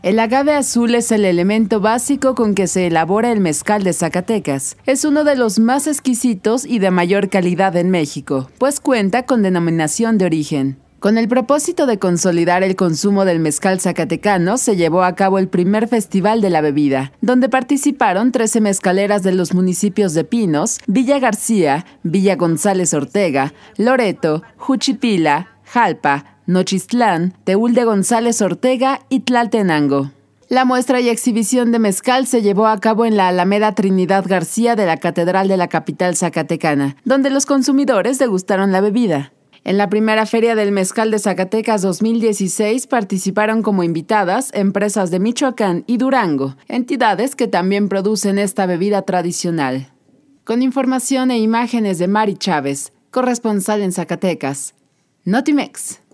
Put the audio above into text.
El agave azul es el elemento básico con que se elabora el mezcal de Zacatecas. Es uno de los más exquisitos y de mayor calidad en México, pues cuenta con denominación de origen. Con el propósito de consolidar el consumo del mezcal zacatecano, se llevó a cabo el primer Festival de la Bebida, donde participaron 13 mezcaleras de los municipios de Pinos, Villa García, Villa González Ortega, Loreto, Juchipila, Jalpa, Nochistlán, Teúl de González Ortega y Tlaltenango. La muestra y exhibición de mezcal se llevó a cabo en la Alameda Trinidad García de la Catedral de la capital zacatecana, donde los consumidores degustaron la bebida. En la primera Feria del Mezcal de Zacatecas 2016 participaron como invitadas empresas de Michoacán y Durango, entidades que también producen esta bebida tradicional. Con información e imágenes de Mari Chávez, corresponsal en Zacatecas. Notimex.